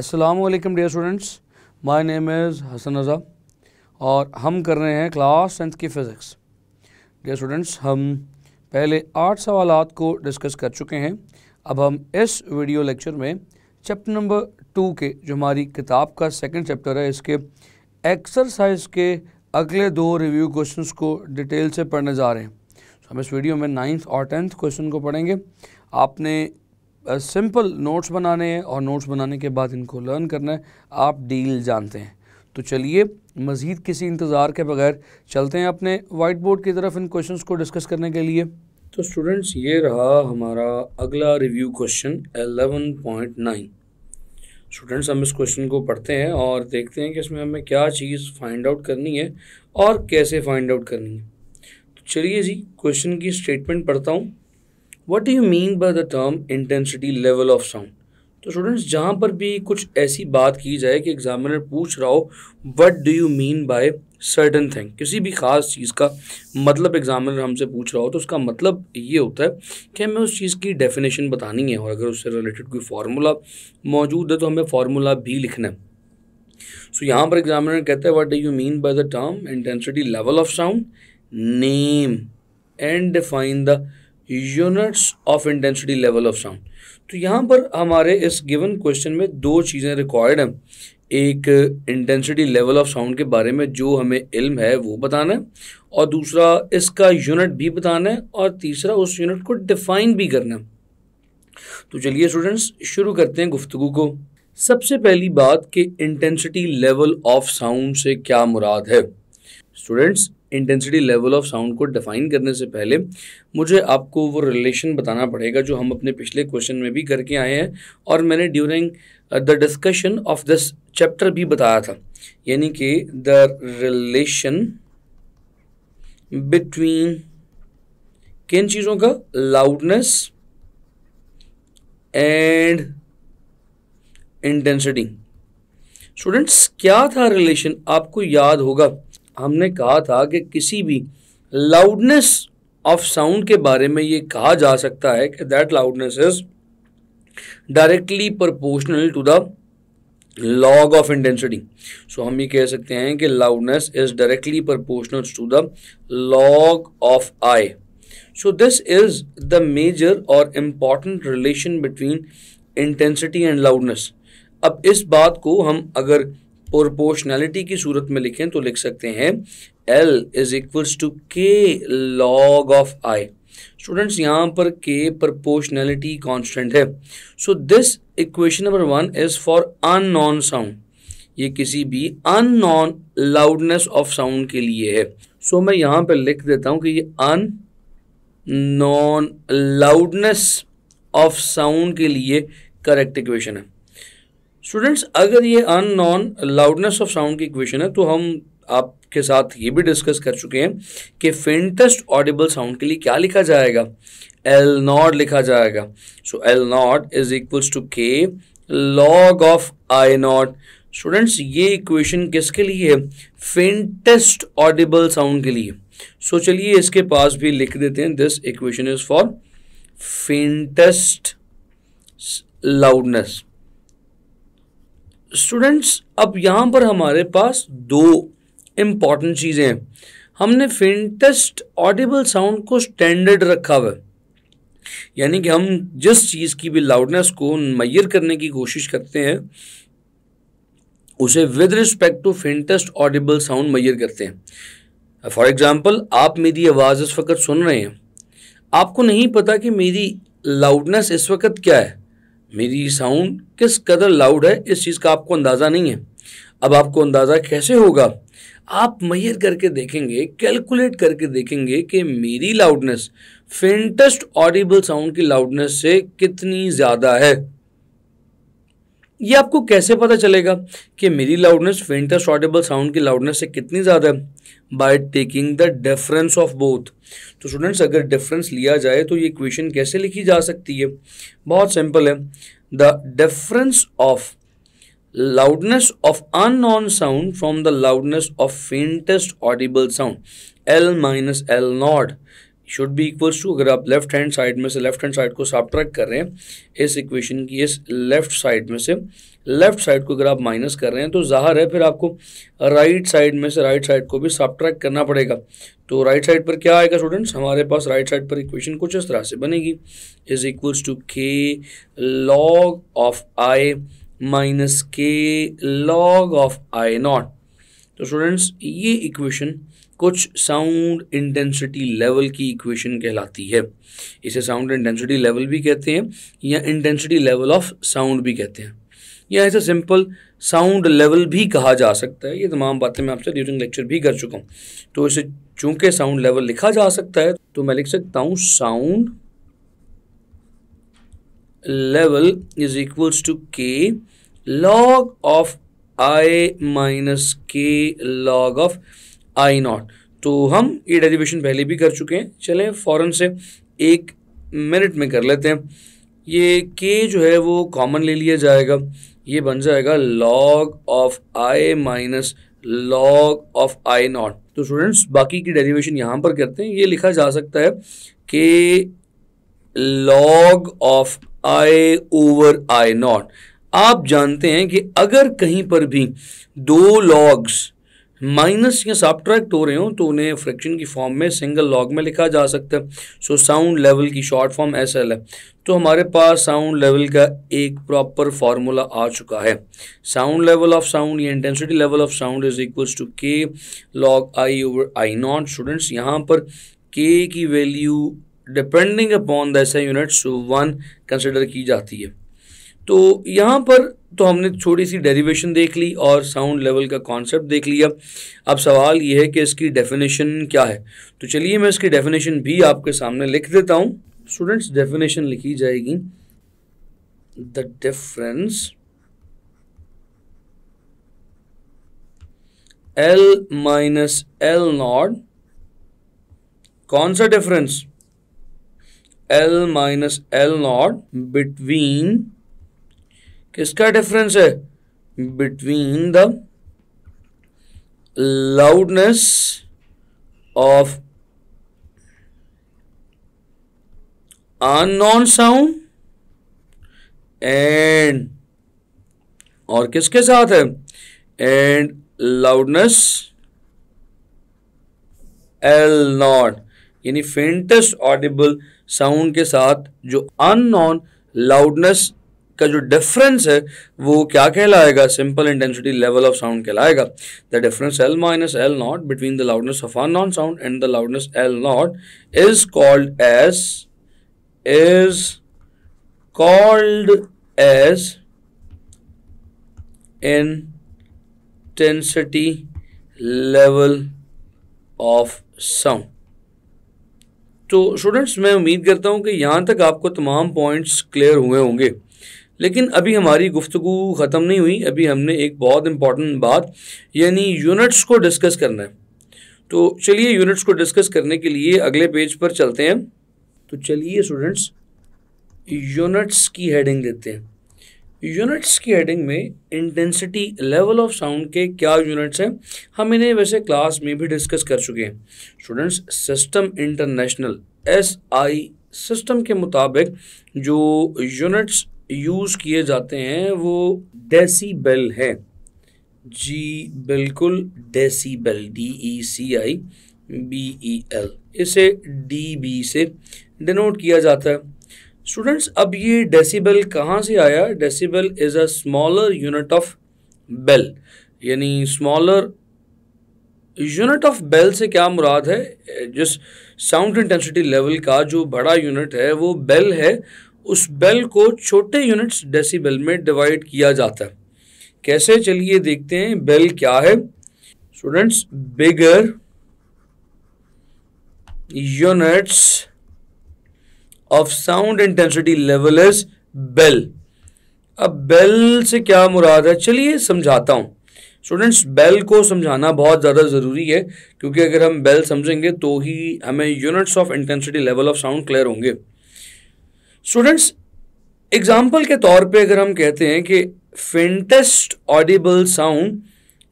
Aslam dear students my name is Hasan Raza और हम कर रहे हैं क्लास टेंथ की फ़िज़िक्स डियर स्टूडेंट्स हम पहले आठ सवाल को डिस्कस कर चुके हैं अब हम इस वीडियो लेक्चर में चैप्टर नंबर टू के जो हमारी किताब का सेकंड चैप्टर है इसके एक्सरसाइज के अगले दो रिव्यू क्वेश्चंस को डिटेल से पढ़ने जा रहे हैं तो हम इस वीडियो में नाइन्थ और टेंथ क्वेश्चन को पढ़ेंगे आपने सिंपल uh, नोट्स बनाने हैं और नोट्स बनाने के बाद इनको लर्न करना है आप डील जानते हैं तो चलिए मज़ीद किसी इंतज़ार के बगैर चलते हैं अपने वाइट बोर्ड की तरफ इन क्वेश्चंस को डिस्कस करने के लिए तो स्टूडेंट्स ये रहा हमारा अगला रिव्यू क्वेश्चन 11.9 स्टूडेंट्स हम इस क्वेश्चन को पढ़ते हैं और देखते हैं कि इसमें हमें क्या चीज़ फाइंड आउट करनी है और कैसे फाइंड आउट करनी है तो चलिए जी क्वेश्चन की स्टेटमेंट पढ़ता हूँ what do you mean by the term intensity level of sound तो स्टूडेंट्स जहाँ पर भी कुछ ऐसी बात की जाए कि एग्जामिनर पूछ रहा हो what do you mean by certain thing किसी भी ख़ास चीज़ का मतलब एग्जामिनर हमसे पूछ रहा हो तो उसका मतलब ये होता है कि हमें उस चीज़ की डेफिनेशन बतानी है और अगर उससे रिलेटेड कोई फार्मूला मौजूद है तो हमें फार्मूला भी लिखना है सो so, यहाँ पर एग्जामिनर कहते हैं what do you mean by the term intensity level of sound name and define the units of intensity level of sound तो यहाँ पर हमारे इस गिवन क्वेश्चन में दो चीज़ें रिक्वायर्ड हैं एक इंटेंसिटी लेवल ऑफ साउंड के बारे में जो हमें इल्म है वो बताना है और दूसरा इसका यूनिट भी बताना है और तीसरा उस यूनिट को डिफाइन भी करना है तो चलिए स्टूडेंट्स शुरू करते हैं गुफ्तु को सबसे पहली बात कि इंटेंसिटी लेवल ऑफ साउंड से क्या मुराद है students intensity level of sound को डिफाइन करने से पहले मुझे आपको वो रिलेशन बताना पड़ेगा जो हम अपने पिछले क्वेश्चन में भी करके आए हैं और मैंने during the discussion of this chapter भी बताया था यानी कि द रिलेशन बिटवीन किन चीज़ों का लाउडनेस एंड इंटेंसिटी स्टूडेंट्स क्या था रिलेशन आपको याद होगा हमने कहा था कि किसी भी लाउडनेस ऑफ साउंड के बारे में ये कहा जा सकता है कि that loudness is directly proportional to the log of intensity so हम ये कह सकते हैं कि loudness is directly proportional to the log of I so this is the major और important relation between intensity and loudness अब इस बात को हम अगर प्रोपोर्शनैलिटी की सूरत में लिखें तो लिख सकते हैं L is equals to K log of I students यहाँ पर के प्रपोर्शनैलिटी कांस्टेंट है so this equation number one is for unknown sound ये किसी भी unknown loudness of sound के लिए है सो so, मैं यहाँ पर लिख देता हूँ कि ये unknown loudness of sound के लिए करेक्ट इक्वेशन है स्टूडेंट्स अगर ये unknown loudness of sound की इक्वेशन है तो हम आपके साथ ये भी डिस्कस कर चुके हैं कि फेंटेस्ट ऑडिबल साउंड के लिए क्या लिखा जाएगा एल नॉट लिखा जाएगा so L naught is equals to K log of I naught students ये इक्वेशन किसके लिए है फेंटेस्ट ऑडिबल साउंड के लिए सो so, चलिए इसके पास भी लिख देते हैं this equation is for faintest loudness students अब यहाँ पर हमारे पास दो इम्पॉर्टेंट चीज़ें हैं हमने फेंटेस्ट ऑडिबल साउंड को स्टैंडर्ड रखा हुआ यानी कि हम जिस चीज़ की भी लाउडनेस को मैयर करने की कोशिश करते हैं उसे with respect to faintest audible sound measure करते हैं फॉर एग्ज़ाम्पल आप मेरी आवाज़ इस वक्त सुन रहे हैं आपको नहीं पता कि मेरी लाउडनेस इस वक्त क्या है मेरी साउंड किस कदर लाउड है इस चीज़ का आपको अंदाज़ा नहीं है अब आपको अंदाज़ा कैसे होगा आप मैयर करके देखेंगे कैलकुलेट करके देखेंगे कि मेरी लाउडनेस फेंटेस्ट ऑडिबल साउंड की लाउडनेस से कितनी ज़्यादा है ये आपको कैसे पता चलेगा कि मेरी लाउडनेस फेंटेस्ट ऑडिबल साउंड की लाउडनेस से कितनी ज़्यादा है by taking the difference of both तो स्टूडेंट्स अगर डिफरेंस लिया जाए तो ये क्वेश्चन कैसे लिखी जा सकती है बहुत सिंपल है the difference of loudness of unknown sound from the loudness of faintest audible sound L minus L naught should be equals to अगर आप लेफ्ट हैंड साइड में से लेफ्ट हैंड साइड को ट्रैक कर रहे हैं इस इक्वेशन की इस लेफ्ट साइड में से लेफ्ट साइड को अगर आप माइनस कर रहे हैं तो ज़ाहर है फिर आपको राइट साइड में से राइट साइड को भी ट्रैक करना पड़ेगा तो राइट साइड पर क्या आएगा स्टूडेंट्स हमारे पास राइट साइड पर इक्वेशन कुछ इस तरह से बनेगी is equals to K log of I minus K log of I naught तो स्टूडेंट्स ये इक्वेशन कुछ साउंड इंटेंसिटी लेवल की इक्वेशन कहलाती है इसे साउंड इंटेंसिटी लेवल भी कहते हैं या इंटेंसिटी लेवल ऑफ साउंड भी कहते हैं या ऐसे सिंपल साउंड लेवल भी कहा जा सकता है ये तमाम बातें मैं आपसे ड्यूरिंग लेक्चर भी कर चुका हूँ तो इसे चूंकि साउंड लेवल लिखा जा सकता है तो मैं लिख सकता हूँ sound level is equals to K log of I minus K log of I naught तो हम ये डेरिवेशन पहले भी कर चुके हैं चलें फ़ौरन से एक मिनट में कर लेते हैं ये के जो है वो कॉमन ले लिया जाएगा ये बन जाएगा log of I minus log of I naught तो स्टूडेंट्स बाकी की डेरिवेशन यहाँ पर करते हैं ये लिखा जा सकता है कि log of I over I naught आप जानते हैं कि अगर कहीं पर भी दो लॉग्स माइनस या सब्ट्रैक्ट हो रहे हो तो उन्हें फ्रैक्शन की फॉर्म में सिंगल लॉग में लिखा जा सकता है सो साउंड लेवल की शॉर्ट फॉर्म एस एल है तो हमारे पास साउंड लेवल का एक प्रॉपर फार्मूला आ चुका है साउंड लेवल ऑफ साउंड या intensity level of sound is equals to K log I over I naught students यहाँ पर के की वैल्यू डिपेंडिंग अपॉन द ऐसा यूनिट वन कंसिडर की जाती है तो यहाँ पर तो हमने थोड़ी सी डेरिवेशन देख ली और साउंड लेवल का कॉन्सेप्ट देख लिया अब सवाल यह है कि इसकी डेफिनेशन क्या है तो चलिए मैं इसकी डेफिनेशन भी आपके सामने लिख देता हूँ स्टूडेंट्स डेफिनेशन लिखी जाएगी the difference L minus L naught कौन सा difference L minus L naught between किसका डिफरेंस है between the loudness of unknown sound and और किसके साथ है एंड लाउडनेस एल नॉट यानी फेंटेस्ट ऑडिबल साउंड के साथ जो अननोन लाउडनेस का जो डिफरेंस है वो क्या कहलाएगा simple intensity level of sound कहलाएगा the difference L minus L naught between the loudness of unknown sound and the loudness L naught is called as is called as intensity level of sound तो students मैं उम्मीद करता हूं कि यहां तक आपको तमाम पॉइंट्स क्लियर हुए होंगे लेकिन अभी हमारी गुफ्तु ख़त्म नहीं हुई अभी हमने एक बहुत इम्पॉर्टेंट बात यानी यूनिट्स को डिस्कस करना है तो चलिए यूनिट्स को डिस्कस करने के लिए अगले पेज पर चलते हैं तो चलिए स्टूडेंट्स यूनिट्स की हेडिंग देते हैं यूनिट्स की हेडिंग में इंटेंसिटी लेवल ऑफ साउंड के क्या यूनिट्स हैं हम इन्हें वैसे क्लास में भी डिस्कस कर चुके हैं students system international S I system के मुताबिक जो यूनिट्स यूज़ किए जाते हैं वो डेसीबेल है जी बिल्कुल decibel D E C I B E L इसे डी बी से डिनोट किया जाता है स्टूडेंट्स अब ये डेसीबेल कहाँ से आया decibel is a smaller unit of bel यानी स्मॉलर यूनिट ऑफ बेल से क्या मुराद है जिस साउंड इंटेंसिटी लेवल का जो बड़ा यूनिट है वो बेल है उस बेल को छोटे यूनिट्स डेसीबेल में डिवाइड किया जाता है कैसे चलिए देखते हैं बेल क्या है students bigger units of sound intensity level is bel अब बेल से क्या मुराद है चलिए समझाता हूँ स्टूडेंट्स बेल को समझाना बहुत ज़्यादा ज़रूरी है क्योंकि अगर हम बेल समझेंगे तो ही हमें units of intensity level of sound clear होंगे स्टूडेंट्स एग्जाम्पल के तौर पे अगर हम कहते हैं कि फेंटेस्ट ऑडिबल साउंड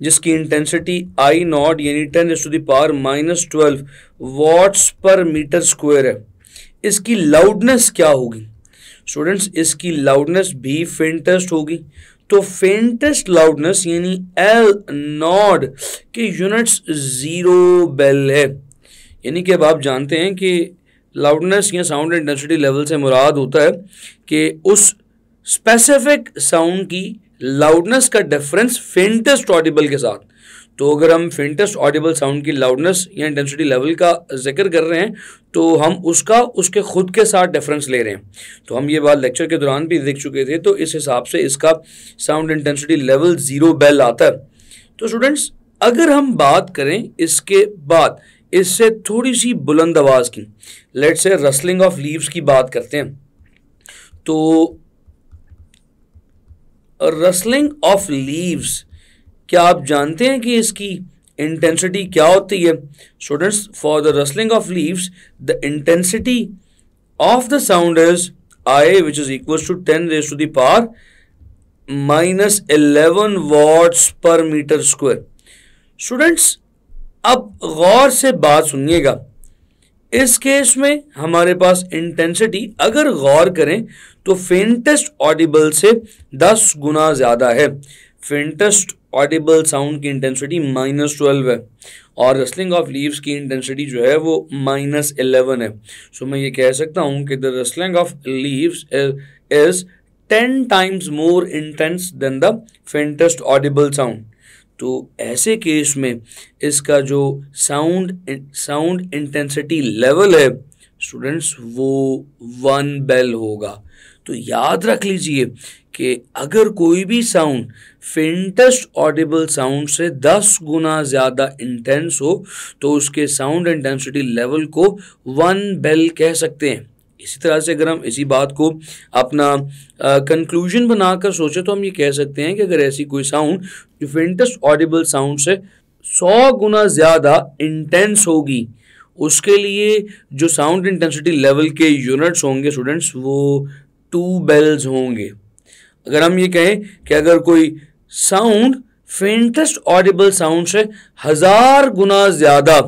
जिसकी इंटेंसिटी आई नॉट यानी ten S to the power minus twelve watts per metre square है इसकी लाउडनेस क्या होगी स्टूडेंट्स इसकी लाउडनेस भी फेंटेस्ट होगी तो फेंटेस्ट लाउडनेस यानी एल नॉड के यूनिट्स ज़ीरो बेल है यानी कि अब आप जानते हैं कि लाउडनेस या साउंड इंटेंसिटी लेवल से मुराद होता है कि उस स्पेसिफिक साउंड की लाउडनेस का डिफरेंस फेंटेस्ट ऑडिबल के साथ तो अगर हम फेंटेस्ट ऑडिबल साउंड की लाउडनेस या इंटेंसिटी लेवल का जिक्र कर रहे हैं तो हम उसका उसके खुद के साथ डिफरेंस ले रहे हैं तो हम ये बात लेक्चर के दौरान भी देख चुके थे तो इस हिसाब से इसका sound intensity level zero bel आता है तो स्टूडेंट्स अगर हम बात करें इसके बाद इससे थोड़ी सी बुलंद आवाज़ की लेट से रसलिंग ऑफ लीव्स की बात करते हैं तो रसलिंग ऑफ लीव्स क्या आप जानते हैं कि इसकी इंटेंसिटी क्या होती है students for the rustling of leaves the intensity of the sound is I which is equal to ten raise to दार minus eleven watts per metre square students अब गौर से बात सुनिएगा इस केस में हमारे पास इंटेंसिटी अगर गौर करें तो फेंटेस्ट ऑडिबल से दस गुना ज़्यादा है फेंटेस्ट ऑडिबल साउंड की इंटेंसिटी माइनस ट्वेल्व है और रसलिंग ऑफ लीव्स की इंटेंसिटी जो है वो माइनस एलेवन है सो so, मैं ये कह सकता हूँ कि the rustling of leaves is ten times more intense than the faintest audible sound तो ऐसे केस में इसका जो साउंड साउंड इंटेंसिटी लेवल है स्टूडेंट्स वो वन बेल होगा तो याद रख लीजिए कि अगर कोई भी साउंड फेंटेस्ट ऑडिबल साउंड से दस गुना ज़्यादा इंटेंस हो तो उसके साउंड इंटेंसिटी लेवल को वन बेल कह सकते हैं इसी तरह से अगर हम इसी बात को अपना कंक्लूजन बनाकर सोचें तो हम ये कह सकते हैं कि अगर ऐसी कोई साउंड फेंटेस्ट ऑडिबल साउंड से सौ गुना ज़्यादा इंटेंस होगी उसके लिए जो साउंड इंटेंसिटी लेवल के यूनिट्स होंगे स्टूडेंट्स वो टू बेल्स होंगे अगर हम ये कहें कि अगर कोई साउंड फेंटेस्ट ऑडिबल साउंड से हज़ार गुना ज़्यादा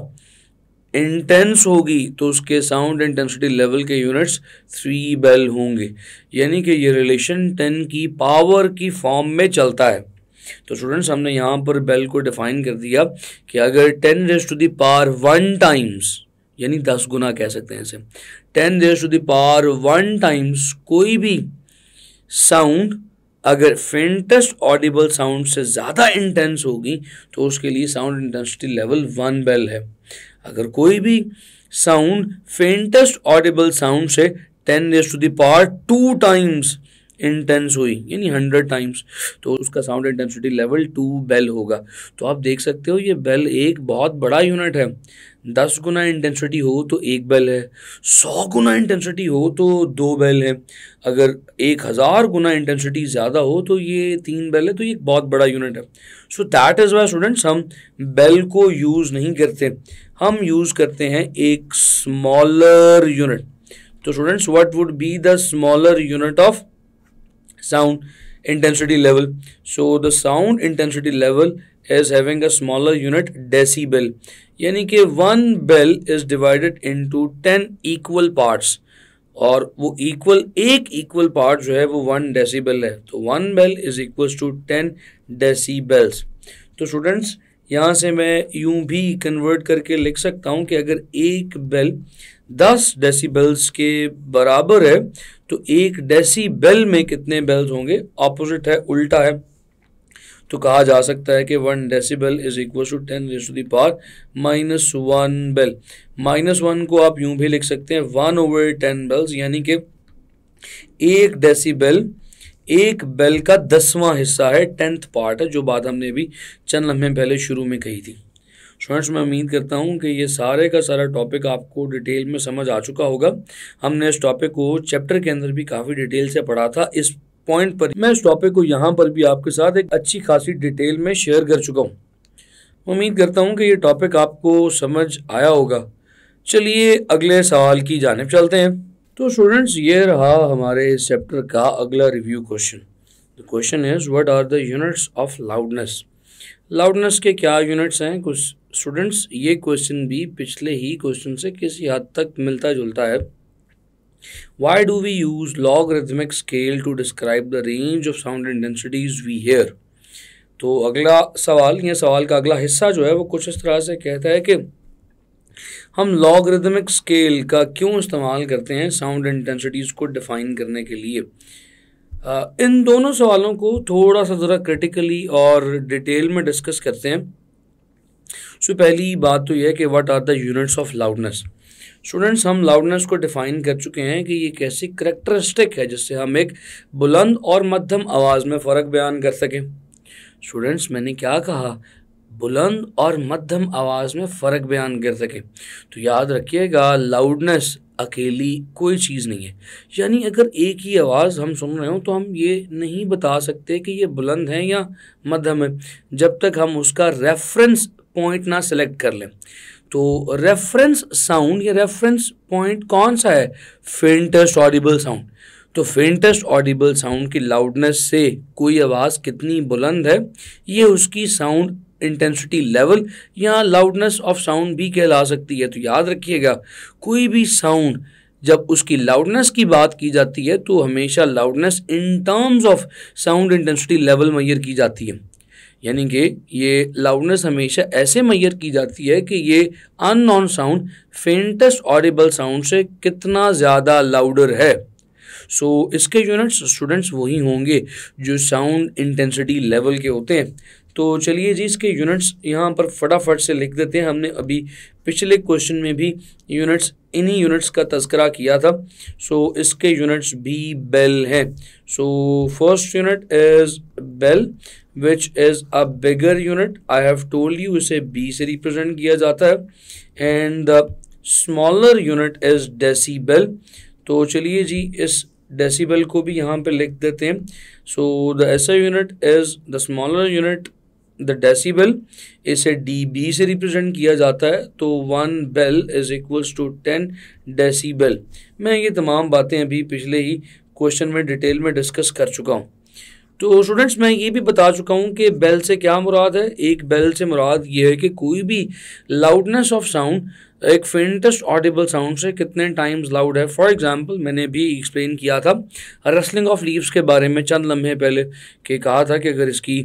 इंटेंस होगी तो उसके साउंड इंटेंसिटी लेवल के यूनिट्स थ्री बेल होंगे यानी कि ये रिलेशन टेन की पावर की फॉर्म में चलता है तो स्टूडेंट्स हमने यहाँ पर बेल को डिफाइन कर दिया कि अगर ten raise to the power one times यानी दस गुना कह सकते हैं इसे ten raise to the power one times कोई भी साउंड अगर फेंटेस्ट ऑडिबल साउंड से ज़्यादा इंटेंस होगी तो उसके लिए sound intensity level one bel है अगर कोई भी साउंड फेंटेस्ट ऑडिबल साउंड से ten raise to the power two times intense हुई यानी हंड्रेड टाइम्स तो उसका sound intensity level two bel होगा तो आप देख सकते हो ये बेल एक बहुत बड़ा यूनिट है दस गुना इंटेंसिटी हो तो एक बेल है सौ गुना इंटेंसिटी हो तो दो बेल है अगर एक हज़ार गुना इंटेंसिटी ज़्यादा हो तो ये तीन बेल है तो ये एक बहुत बड़ा यूनिट है so that is why students हम बेल को यूज़ नहीं करते हम यूज़ करते हैं एक स्मॉलर यूनिट तो students what would be the smaller unit of sound intensity level so the sound intensity level is having a smaller unit decibel यानी कि one bel is divided into ten equal parts और वो equal एक equal part जो है वो one decibel है तो one bel is equal to ten decibels तो स्टूडेंट्स यहाँ से मैं यूं भी कन्वर्ट करके लिख सकता हूँ कि अगर एक बेल दस डेसीबल्स के बराबर है तो एक बेल में कितने बेल्स होंगे ऑपोजिट है उल्टा है तो कहा जा सकता है कि one decibel is equal to ten raise to the power minus one bel minus one को आप यूं भी लिख सकते हैं वन ओवर टेन बेल्स यानी कि एक डेसीबल एक बेल का दसवां हिस्सा है टेंथ पार्ट है जो बात हमने भी चंद लम्हे पहले शुरू में कही थी स्टूडेंट्स मैं उम्मीद करता हूँ कि ये सारे का सारा टॉपिक आपको डिटेल में समझ आ चुका होगा हमने इस टॉपिक को चैप्टर के अंदर भी काफ़ी डिटेल से पढ़ा था इस पॉइंट पर मैं इस टॉपिक को यहाँ पर भी आपके साथ एक अच्छी खासी डिटेल में शेयर कर चुका हूँ उम्मीद करता हूँ कि ये टॉपिक आपको समझ आया होगा चलिए अगले सवाल की जानब चलते हैं तो स्टूडेंट्स ये रहा हमारे इस चैप्टर का अगला review question the question is what are the units of loudness loudness के क्या यूनिट्स हैं कुछ स्टूडेंट्स ये क्वेश्चन भी पिछले ही क्वेश्चन से किसी हद तक मिलता जुलता है why do we use logarithmic scale to describe the range of sound intensities we hear तो अगला सवाल या सवाल का अगला हिस्सा जो है वो कुछ इस तरह से कहता है कि हम रिथमिक स्केल का क्यों इस्तेमाल करते हैं साउंड इंटेंसिटीज़ को डिफ़ाइन करने के लिए इन दोनों सवालों को थोड़ा सा ज़रा क्रिटिकली और डिटेल में डिस्कस करते हैं सो so, पहली बात तो यह है कि what are the units of loudness students हम लाउडनेस को डिफ़ाइन कर चुके हैं कि ये कैसी करेक्टरिस्टिक है जिससे हम एक बुलंद और मध्यम आवाज़ में फ़र्क बयान कर सकें स्टूडेंट्स मैंने क्या कहा बुलंद और मध्यम आवाज़ में फ़र्क बयान कर सकें तो याद रखिएगा लाउडनेस अकेली कोई चीज़ नहीं है यानी अगर एक ही आवाज़ हम सुन रहे हो तो हम ये नहीं बता सकते कि ये बुलंद है या मध्यम है जब तक हम उसका रेफरेंस पॉइंट ना सेलेक्ट कर लें तो रेफरेंस साउंड या रेफरेंस पॉइंट कौन सा है फेंटेस्ट ऑडिबल साउंड तो फेंटेस्ट ऑडिबल साउंड की लाउडनेस से कोई आवाज़ कितनी बुलंद है ये उसकी साउंड इंटेंसिटी लेवल या लाउडनेस ऑफ साउंड भी कहला सकती है तो याद रखिएगा कोई भी साउंड जब उसकी लाउडनेस की बात की जाती है तो हमेशा loudness in terms of sound intensity level measure की जाती है यानी कि ये लाउडनेस हमेशा ऐसे मैयर की जाती है कि ये non sound faintest audible sound से कितना ज़्यादा लाउडर है सो so, इसके यूनिट्स स्टूडेंट्स वही होंगे जो साउंड इंटेंसिटी लेवल के होते हैं तो चलिए जी इसके यूनिट्स यहाँ पर फटाफट से लिख देते हैं हमने अभी पिछले क्वेश्चन में भी यूनिट्स इन्हीं यूनिट्स का तस्करा किया था सो so, इसके यूनिट्स भी बेल हैं so first unit is bel which is a bigger unit I have told you इसे बी से रिप्रेजेंट किया जाता है and the smaller unit is decibel तो चलिए जी इस डेसीबल को भी यहाँ पर लिख देते हैं सो द ऐसा unit is the smaller unit the decibel इसे डी बी से रिप्रेजेंट किया जाता है तो one bel is equals to ten decibel मैं ये तमाम बातें अभी पिछले ही क्वेश्चन में डिटेल में डिस्कस कर चुका हूँ तो स्टूडेंट्स मैं ये भी बता चुका हूँ कि बेल से क्या मुराद है एक बेल से मुराद ये है कि कोई भी लाउडनेस ऑफ साउंड एक फेंटेस्ट ऑडिबल साउंड से कितने टाइम्स लाउड है फॉर एग्जांपल मैंने भी एक्सप्लेन किया था रसलिंग ऑफ लीव्स के बारे में चंद लम्हे पहले के कहा था कि अगर इसकी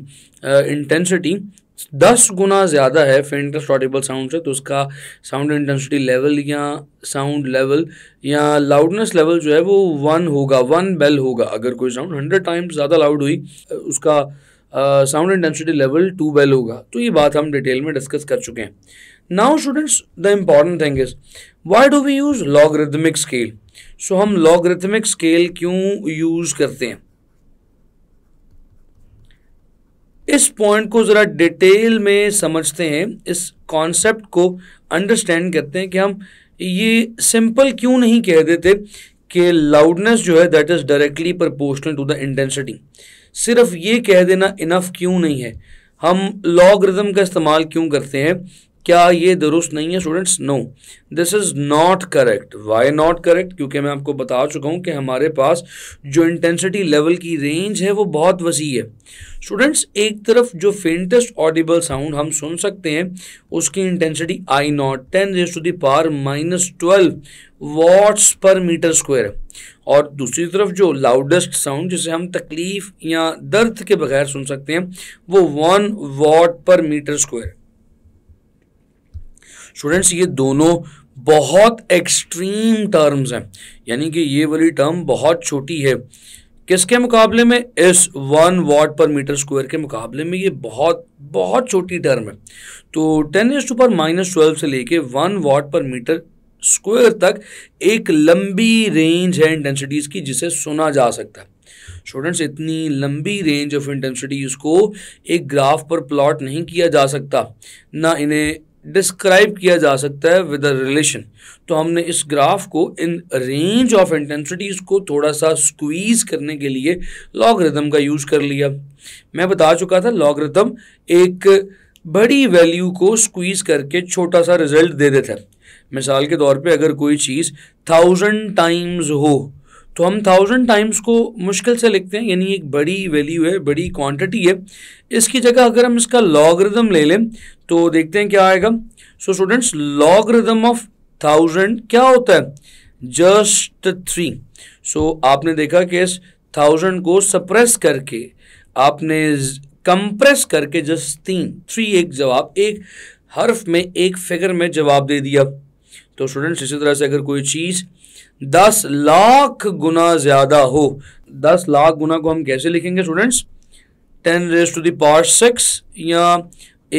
इंटेंसिटी दस गुना ज़्यादा है फेंटल स्टॉटेबल साउंड से तो उसका साउंड इंटेंसिटी लेवल या साउंड लेवल या लाउडनेस लेवल जो है वो वन होगा वन बेल होगा अगर कोई साउंड हंड्रेड टाइम्स ज़्यादा लाउड हुई उसका sound intensity level two bel होगा तो ये बात हम डिटेल में डिस्कस कर चुके हैं now students the important thing is why do we use log scale so हम लॉग स्केल क्यों यूज़ करते हैं इस पॉइंट को ज़रा डिटेल में समझते हैं इस कॉन्सेप्ट को अंडरस्टैंड करते हैं कि हम ये सिंपल क्यों नहीं कह देते कि लाउडनेस जो है that is directly proportional to the intensity सिर्फ ये कह देना इनफ क्यों नहीं है हम लॉग का इस्तेमाल क्यों करते हैं क्या ये दुरुस्त नहीं है students no this is not correct why not correct क्योंकि मैं आपको बता चुका हूँ कि हमारे पास जो इंटेंसिटी लेवल की रेंज है वो बहुत वसी है स्टूडेंट्स एक तरफ जो फेंटेस्ट ऑडिबल साउंड हम सुन सकते हैं उसकी intensity I not ten raise to दार minus twelve watts per metre square है और दूसरी तरफ जो लाउडेस्ट साउंड जिसे हम तकलीफ या दर्द के बगैर सुन सकते हैं वो one watt per metre square students ये दोनों बहुत एक्सट्रीम टर्म्स हैं यानी कि ये वाली टर्म बहुत छोटी है किसके मुकाबले में इस वन वाट पर मीटर स्क्वायर के मुकाबले में ये बहुत बहुत छोटी टर्म है तो टेन एस टू पर माइनस ट्वेल्व से लेके वन वाट पर मीटर स्क्वायर तक एक लंबी रेंज है इंटेंसिटीज़ की जिसे सुना जा सकता है स्टूडेंट्स इतनी लंबी रेंज ऑफ इंटेंसिटीज़ को एक ग्राफ पर प्लॉट नहीं किया जा सकता ना इन्हें डिस्क्राइब किया जा सकता है विद रिलेशन तो हमने इस ग्राफ को इन रेंज ऑफ इंटेंसिटीज़ को थोड़ा सा स्क्वीज करने के लिए लॉगरिदम का यूज़ कर लिया मैं बता चुका था लॉगरिदम एक बड़ी वैल्यू को स्क्वीज करके छोटा सा रिजल्ट दे देता है मिसाल के तौर पे अगर कोई चीज़ थाउजेंड टाइम्स हो तो हम थाउजेंड टाइम्स को मुश्किल से लिखते हैं यानी एक बड़ी वैल्यू है बड़ी क्वांटिटी है इसकी जगह अगर हम इसका लॉगरिदम ले लें तो देखते हैं क्या आएगा so students logarithm of thousand क्या होता है जस्ट थ्री सो आपने देखा कि इस थाउजेंड को सप्रेस करके आपने कंप्रेस करके जस्ट तीन थ्री एक जवाब एक हर्फ में एक फिगर में जवाब दे दिया तो स्टूडेंट्स इसी तरह से अगर कोई चीज़ दस लाख गुना ज़्यादा हो दस लाख गुना को हम कैसे लिखेंगे students ten raise to the power six या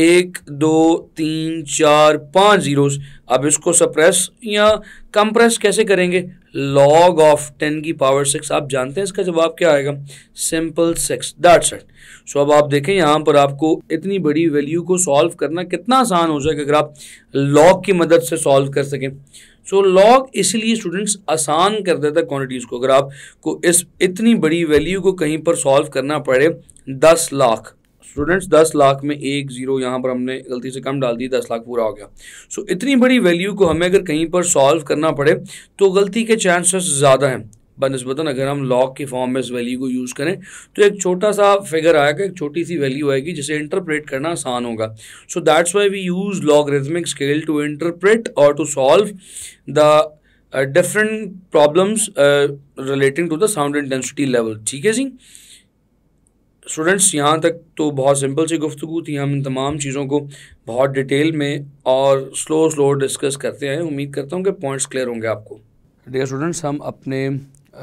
एक दो तीन चार पाँच ज़ीरोस अब इसको सप्रेस या कंप्रेस कैसे करेंगे लॉग ऑफ टेन की पावर सिक्स आप जानते हैं इसका जवाब क्या आएगा simple six that's it so अब आप देखें यहाँ पर आपको इतनी बड़ी वैल्यू को सॉल्व करना कितना आसान हो जाएगा अगर आप लॉग की मदद से सॉल्व कर सकें सो लॉग इसलिए स्टूडेंट्स आसान कर देता है क्वान्टिटीज़ को अगर आपको इस इतनी बड़ी वैल्यू को कहीं पर सॉल्व करना पड़े दस लाख स्टूडेंट्स दस लाख में एक ज़ीरो यहाँ पर हमने गलती से कम डाल दी दस लाख पूरा हो गया सो so, इतनी बड़ी वैल्यू को हमें अगर कहीं पर सॉल्व करना पड़े तो गलती के चांसेस ज़्यादा हैं बनस्बता अगर हम लॉग के फॉर्म में इस वैल्यू को यूज़ करें तो एक छोटा सा फिगर आएगा एक छोटी सी वैल्यू आएगी जिसे इंटरप्रेट करना आसान होगा so that's why we use rhythmic scale to interpret और to solve the different problems relating to the sound intensity level ठीक है जी स्टूडेंट्स यहाँ तक तो बहुत सिंपल सी गुफ्तु थी हम इन तमाम चीज़ों को बहुत डिटेल में और स्लो स्लो डिस्कस करते हैं उम्मीद करता हूँ कि पॉइंट्स क्लियर होंगे आपको डियर स्टूडेंट्स हम अपने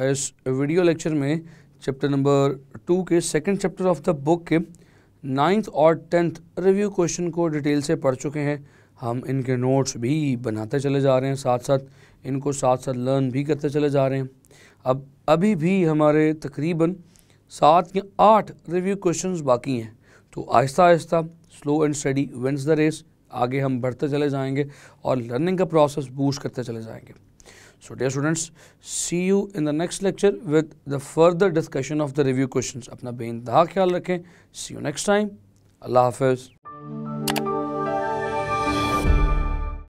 इस वीडियो लेक्चर में चैप्टर नंबर टू के second chapter of the book के नाइन्थ और टेंथ रिव्यू क्वेश्चन को डिटेल से पढ़ चुके हैं हम इनके नोट्स भी बनाते चले जा रहे हैं साथ साथ इनको साथ साथ लर्न भी करते चले जा रहे हैं अब अभी भी हमारे तकरीबन सात या आठ रिव्यू क्वेश्चन बाकी हैं तो आहिस्ता आहिस्ता slow and steady wins the race आगे हम बढ़ते चले जाएंगे और लर्निंग का प्रोसेस बूस्ट करते चले जाएंगे So dear students, see you in the next lecture with the further discussion of the review questions. Apna bein daha See you next time. Allah Hafiz.